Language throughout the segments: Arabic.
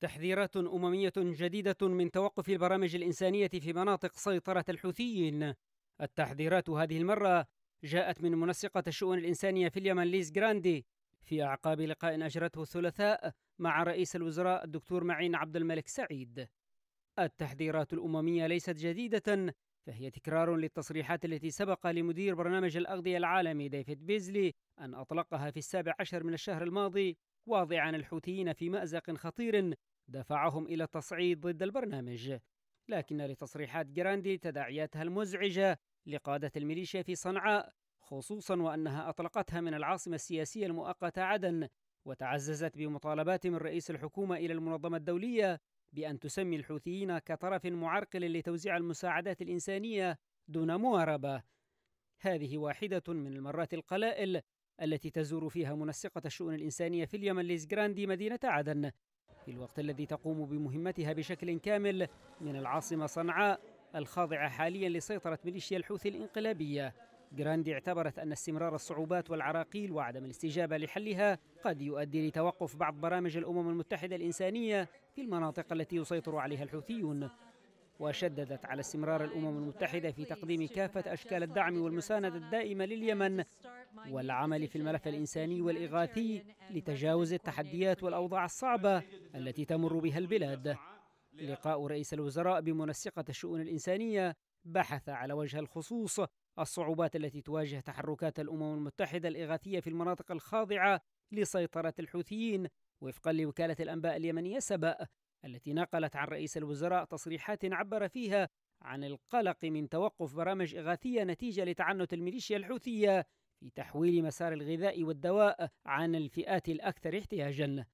تحذيرات أممية جديدة من توقف البرامج الإنسانية في مناطق سيطرة الحوثيين. التحذيرات هذه المرة جاءت من منسقة الشؤون الإنسانية في اليمن ليز جراندي في أعقاب لقاء أجرته الثلاثاء مع رئيس الوزراء الدكتور معين عبد الملك سعيد. التحذيرات الأممية ليست جديدة فهي تكرار للتصريحات التي سبق لمدير برنامج الأغذية العالمي ديفيد بيزلي أن أطلقها في السابع عشر من الشهر الماضي واضعا الحوثيين في مأزق خطير دفعهم إلى التصعيد ضد البرنامج لكن لتصريحات جراندي تداعياتها المزعجة لقادة الميليشيا في صنعاء خصوصا وأنها أطلقتها من العاصمة السياسية المؤقتة عدن وتعززت بمطالبات من رئيس الحكومة إلى المنظمة الدولية بأن تسمي الحوثيين كطرف معرقل لتوزيع المساعدات الإنسانية دون مواربة هذه واحدة من المرات القلائل التي تزور فيها منسقة الشؤون الإنسانية في اليمن ليز جراندي مدينة عدن في الوقت الذي تقوم بمهمتها بشكل كامل من العاصمة صنعاء الخاضعة حاليا لسيطرة ميليشيا الحوثي الإنقلابية جراندي اعتبرت أن استمرار الصعوبات والعراقيل وعدم الاستجابة لحلها قد يؤدي لتوقف بعض برامج الأمم المتحدة الإنسانية في المناطق التي يسيطر عليها الحوثيون وشددت على استمرار الأمم المتحدة في تقديم كافة أشكال الدعم والمساندة الدائمة لليمن والعمل في الملف الإنساني والإغاثي لتجاوز التحديات والأوضاع الصعبة التي تمر بها البلاد لقاء رئيس الوزراء بمنسقة الشؤون الإنسانية بحث على وجه الخصوص الصعوبات التي تواجه تحركات الأمم المتحدة الإغاثية في المناطق الخاضعة لسيطرة الحوثيين وفقا لوكالة الأنباء اليمنية سبأ التي نقلت عن رئيس الوزراء تصريحات عبر فيها عن القلق من توقف برامج إغاثية نتيجة لتعنت الميليشيا الحوثية في تحويل مسار الغذاء والدواء عن الفئات الأكثر احتياجا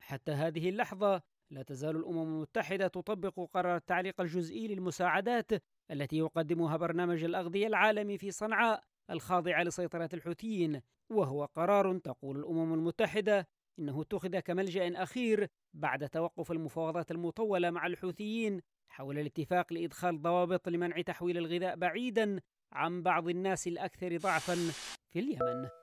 حتى هذه اللحظة لا تزال الأمم المتحدة تطبق قرار التعليق الجزئي للمساعدات التي يقدمها برنامج الأغذية العالمي في صنعاء الخاضعة لسيطرة الحوثيين وهو قرار تقول الأمم المتحدة إنه اتخذ كملجأ أخير بعد توقف المفاوضات المطولة مع الحوثيين حول الاتفاق لإدخال ضوابط لمنع تحويل الغذاء بعيدا عن بعض الناس الأكثر ضعفا في اليمن